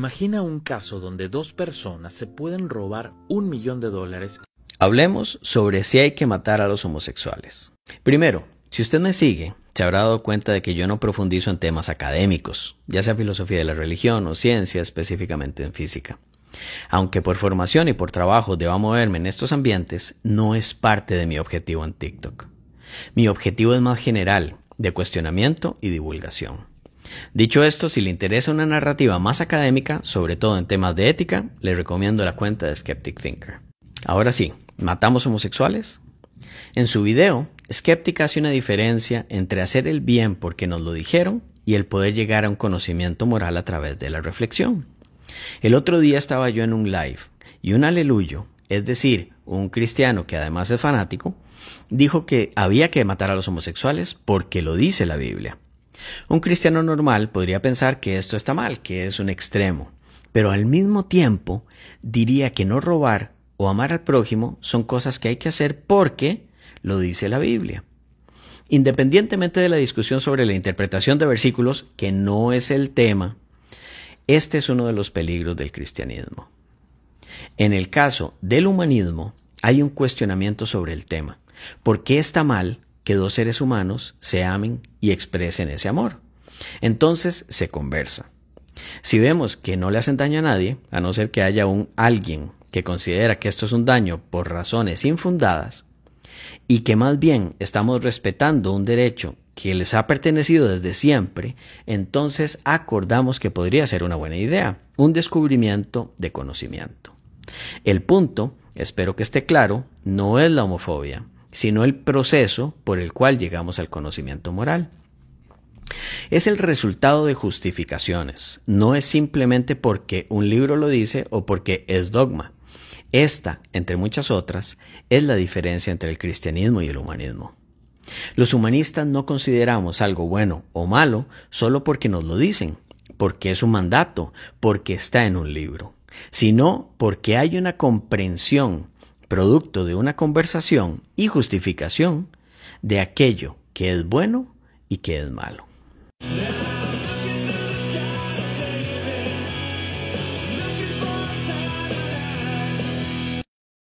Imagina un caso donde dos personas se pueden robar un millón de dólares. Hablemos sobre si hay que matar a los homosexuales. Primero, si usted me sigue, se habrá dado cuenta de que yo no profundizo en temas académicos, ya sea filosofía de la religión o ciencia, específicamente en física. Aunque por formación y por trabajo deba moverme en estos ambientes, no es parte de mi objetivo en TikTok. Mi objetivo es más general, de cuestionamiento y divulgación. Dicho esto, si le interesa una narrativa más académica, sobre todo en temas de ética, le recomiendo la cuenta de Skeptic Thinker. Ahora sí, ¿matamos homosexuales? En su video, Skeptic hace una diferencia entre hacer el bien porque nos lo dijeron y el poder llegar a un conocimiento moral a través de la reflexión. El otro día estaba yo en un live y un aleluyo, es decir, un cristiano que además es fanático, dijo que había que matar a los homosexuales porque lo dice la Biblia. Un cristiano normal podría pensar que esto está mal, que es un extremo, pero al mismo tiempo diría que no robar o amar al prójimo son cosas que hay que hacer porque lo dice la Biblia. Independientemente de la discusión sobre la interpretación de versículos, que no es el tema, este es uno de los peligros del cristianismo. En el caso del humanismo, hay un cuestionamiento sobre el tema. ¿Por qué está mal que dos seres humanos se amen y expresen ese amor. Entonces se conversa. Si vemos que no le hacen daño a nadie, a no ser que haya un alguien que considera que esto es un daño por razones infundadas, y que más bien estamos respetando un derecho que les ha pertenecido desde siempre, entonces acordamos que podría ser una buena idea, un descubrimiento de conocimiento. El punto, espero que esté claro, no es la homofobia, sino el proceso por el cual llegamos al conocimiento moral. Es el resultado de justificaciones, no es simplemente porque un libro lo dice o porque es dogma. Esta, entre muchas otras, es la diferencia entre el cristianismo y el humanismo. Los humanistas no consideramos algo bueno o malo solo porque nos lo dicen, porque es un mandato, porque está en un libro, sino porque hay una comprensión producto de una conversación y justificación de aquello que es bueno y que es malo.